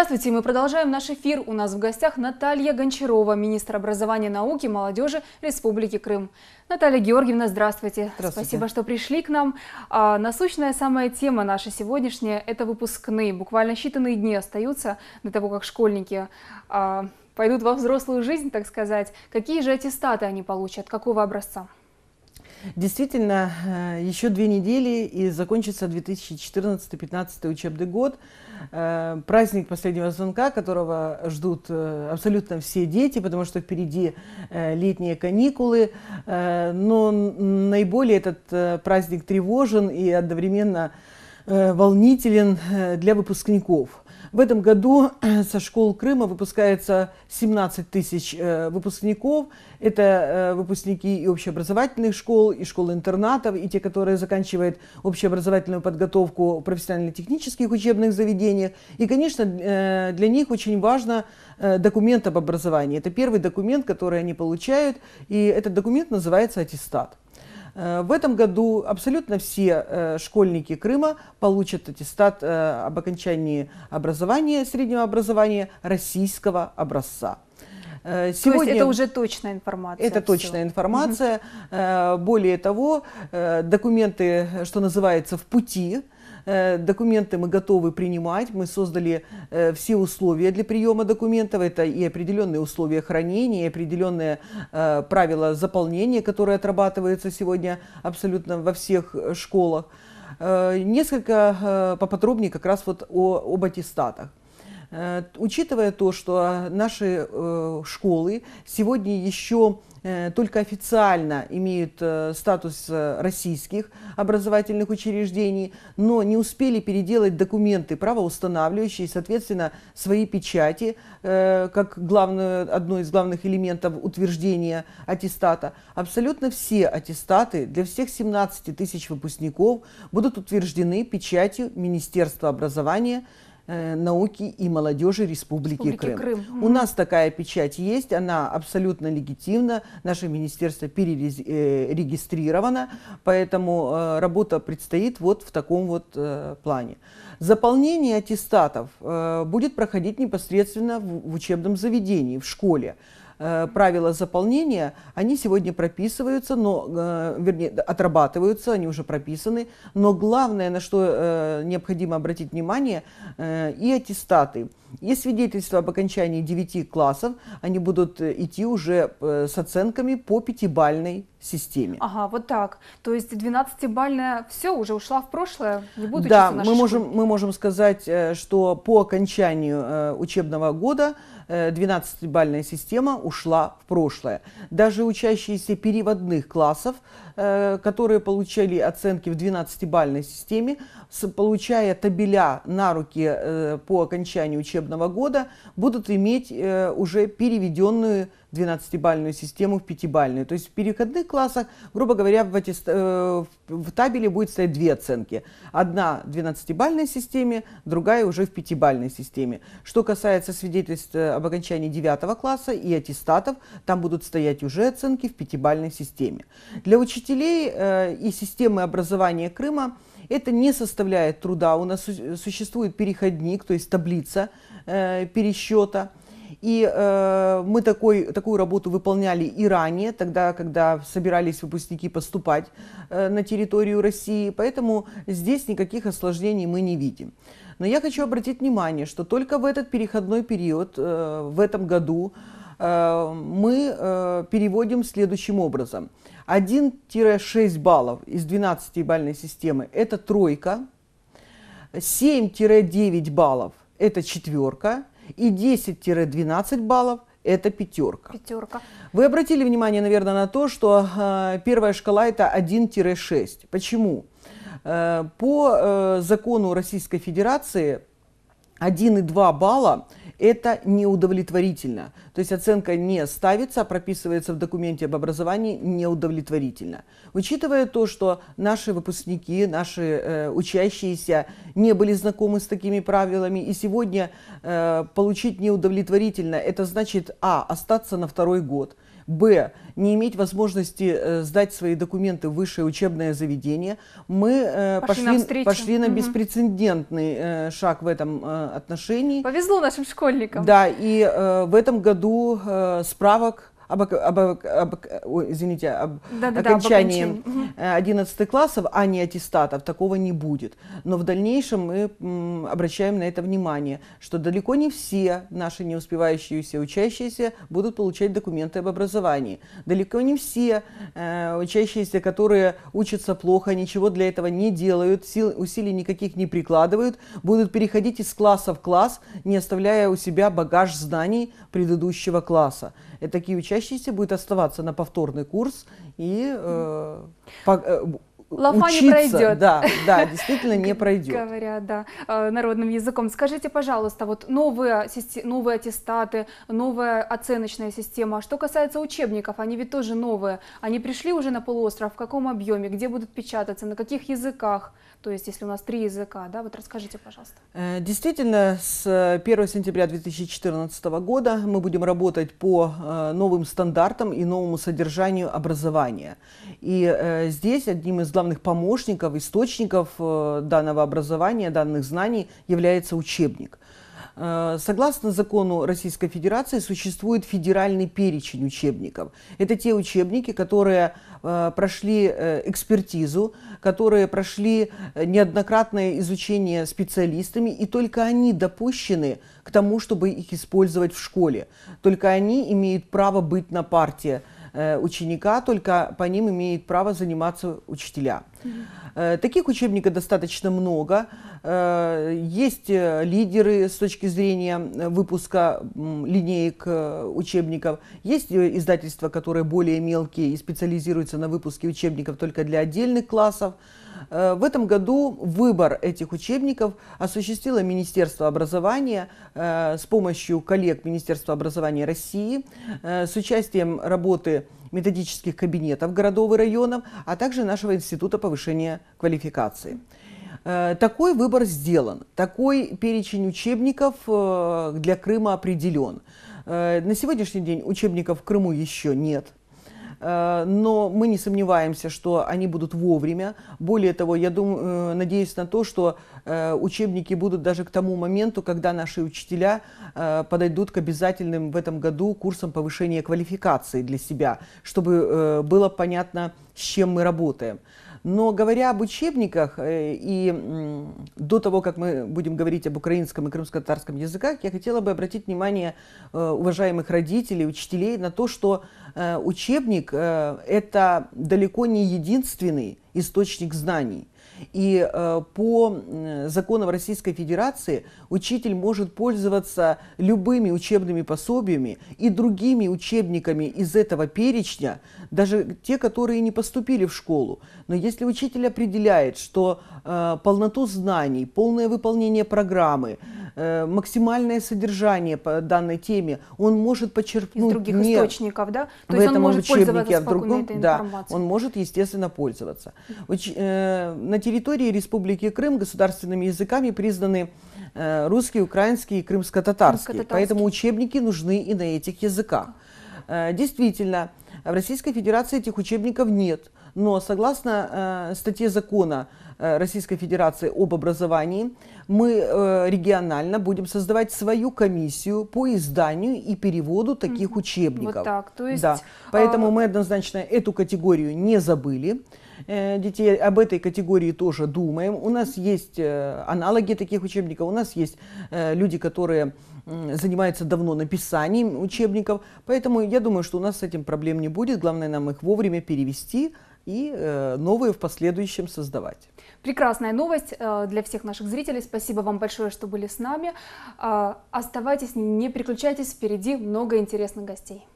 Здравствуйте, мы продолжаем наш эфир. У нас в гостях Наталья Гончарова, министр образования, науки и молодежи Республики Крым. Наталья Георгиевна, здравствуйте. здравствуйте. Спасибо, что пришли к нам. А, насущная самая тема наша сегодняшняя – это выпускные. Буквально считанные дни остаются до того, как школьники а, пойдут во взрослую жизнь, так сказать. Какие же аттестаты они получат? Какого образца? Действительно, э, еще две недели и закончится 2014-2015 учебный год. Э, праздник последнего звонка, которого ждут э, абсолютно все дети, потому что впереди летние каникулы. Но наиболее этот праздник тревожен и одновременно Э, волнителен э, для выпускников. В этом году э, со школ Крыма выпускается 17 тысяч выпускников. Это выпускники и общеобразовательных школ, и школ-интернатов, и те, которые заканчивают общеобразовательную подготовку в профессионально-технических учебных заведениях. И, конечно, для них очень важно документ об образовании. Это первый документ, который они получают, и этот документ называется аттестат. Э, в этом году абсолютно все э, школьники Крыма получат аттестат э, об окончании образования, среднего образования российского образца. Сегодня, То есть это уже точная информация. Это все. точная информация. Угу. Более того, документы, что называется, в пути, Э, документы мы готовы принимать. Мы создали э, все условия для приема документов. Это и определенные условия хранения, и определенные э, правила заполнения, которые отрабатываются сегодня абсолютно во всех школах. Несколько поподробнее как раз вот о, об аттестатах. Э, учитывая то, что а, наши э, школы сегодня еще э, только официально имеют статус российских образовательных учреждений, но не успели переделать документы правоустанавливающие, соответственно, свои печати, как главную, одно из главных элементов утверждения аттестата. Абсолютно все аттестаты для всех 17 тысяч выпускников будут утверждены печатью Министерства образования – Э, науки и молодежи Республики, Республики Крым. Крым. У нас такая печать есть, она абсолютно легитимна, наше министерство перерегистрировано, э, поэтому э, работа предстоит вот в таком вот плане. Заполнение аттестатов будет проходить непосредственно в учебном заведении, в школе. Э, правила заполнения, они сегодня прописываются, но, э, вернее, отрабатываются, они уже прописаны. Но главное, на что э, необходимо обратить внимание, и аттестаты, и свидетельства об окончании 9 классов, они будут идти уже с оценками по пятибальной системе. Ага, вот так. То есть 12-бальная все уже ушла в прошлое, не буду Да, мы можем, мы можем сказать, что по окончанию учебного года 12-бальная система ушла в прошлое. Даже учащиеся переводных классов Э, которые получали оценки в 12-бальной системе, получая табеля на руки э, по окончании учебного года, будут иметь э, уже переведенную 12-бальную систему в 5-бальную. То есть в переходных классах, грубо говоря, в, аттест... в табеле будет стоять две оценки. Одна в 12-бальной системе, другая уже в 5-бальной системе. Что касается свидетельств об окончании 9 класса и аттестатов, там будут стоять уже оценки в 5-бальной системе. Для учителей учителей э, и системы образования Крыма. Это не составляет труда. У нас существует переходник, то есть таблица э, пересчета. И э, мы такой, такую работу выполняли и ранее, тогда, когда собирались выпускники поступать э, на территорию России, поэтому здесь никаких осложнений мы не видим. Но я хочу обратить внимание, что только в этот переходной период, э, в этом году, Э, мы э, переводим следующим образом. 1-6 баллов из 12-бальной системы – это тройка, 7-9 баллов – это четверка, и 10-12 баллов это пятерка. Пятерка. Вы обратили внимание, наверное, на то, что э, первая шкала это 1-6. Почему? по закону Российской Федерации 1,2 балла это неудовлетворительно. То есть оценка не ставится, а прописывается в документе об образовании неудовлетворительно. Учитывая то, что наши выпускники, наши э, учащиеся не были знакомы с такими правилами, и сегодня э, получить неудовлетворительно, это значит, а, остаться на второй год – б, не иметь возможности э, сдать свои документы в высшее учебное заведение, мы э, пошли, пошли, на, пошли на беспрецедентный э, шаг в этом отношении. Повезло нашим школьникам. Да, и в этом году справок об, об, об, об, извините, об да, да, окончании да, об 11 классов, а не аттестатов, такого не будет. Но в дальнейшем мы м, обращаем на это внимание, что далеко не все наши не успевающиеся учащиеся будут получать документы об образовании. Далеко не все э, учащиеся, которые учатся плохо, ничего для этого не делают, сил, усилий никаких не прикладывают, будут переходить из класса в класс, не оставляя у себя багаж знаний предыдущего класса такие учащиеся будут оставаться на повторный курс и э, по, э, Лафа учиться, не пройдет. Да, да, действительно не пройдет. Говоря, да, э, народным языком. Скажите, пожалуйста, вот новые, новые аттестаты, новая оценочная система. А что касается учебников, они ведь тоже новые. Они пришли уже на полуостров, в каком объеме, где будут печататься, на каких языках? То есть, если у нас три языка, да, вот расскажите, пожалуйста. Э, действительно, с 1 э, сентября 2014 года мы будем работать по новым стандартам и новому содержанию образования. И здесь одним из главных помощников, источников э, данного образования, данных знаний является учебник. Э, согласно закону Российской Федерации существует федеральный перечень учебников. Это те учебники, которые э, прошли экспертизу, которые прошли неоднократное изучение специалистами, и только они допущены к тому, чтобы их использовать в школе. Только они имеют право быть на партии Э, ученика, только по ним имеет право заниматься учителя. Э, таких учебников достаточно много. Э, есть лидеры с точки зрения выпуска линеек учебников. Есть издательства, которые более мелкие и специализируются на выпуске учебников только для отдельных классов. Э, в этом году выбор этих учебников осуществило Министерство образования э, с помощью коллег Министерства образования России, э, с участием работы методических кабинетов городов и районов, а также нашего Института повышения квалификации. Такой выбор сделан, такой перечень учебников для Крыма определен. На сегодняшний день учебников в Крыму еще нет – Э, но мы не сомневаемся, что они будут вовремя. Более того, я думаю, э, надеюсь на то, что э, учебники будут даже к тому моменту, когда наши учителя подойдут к обязательным в этом году курсам повышения квалификации для себя, чтобы было понятно, с чем мы работаем. Но говоря об учебниках, э, и до того, как мы будем говорить об украинском и крымско-татарском языках, я хотела бы обратить внимание э, уважаемых родителей, учителей на то, что э, учебник – это далеко не единственный источник знаний – и э, по законам Российской Федерации учитель может пользоваться любыми учебными пособиями и другими учебниками из этого перечня, даже те, которые не поступили в школу. Но если учитель определяет, что э, полноту знаний, полное выполнение программы, Э, максимальное содержание по данной теме. Он может почерпнуть из других не источников, да? То в есть этом он может пользоваться а в другом, этой да, он может, естественно, пользоваться. Э, на территории Республики Крым государственными языками признаны э, русский, украинский и крымско-татарский, поэтому учебники нужны и на этих языках. действительно, в Российской Федерации этих учебников нет, но согласно э, статье закона Э, Российской Федерации об образовании, мы э, регионально будем создавать свою комиссию по изданию и переводу таких учебников. Вот так, то есть... Да, а, поэтому а... мы однозначно эту категорию не забыли э, детей. Об этой категории тоже думаем. У нас есть аналоги таких учебников, у нас есть люди, которые занимаются давно написанием учебников. Поэтому я думаю, что у нас с этим проблем не будет. Главное нам их вовремя перевести и новые в последующем создавать. Прекрасная новость э, для всех наших зрителей. Спасибо вам большое, что были с нами. Э, оставайтесь, не переключайтесь, впереди много интересных гостей.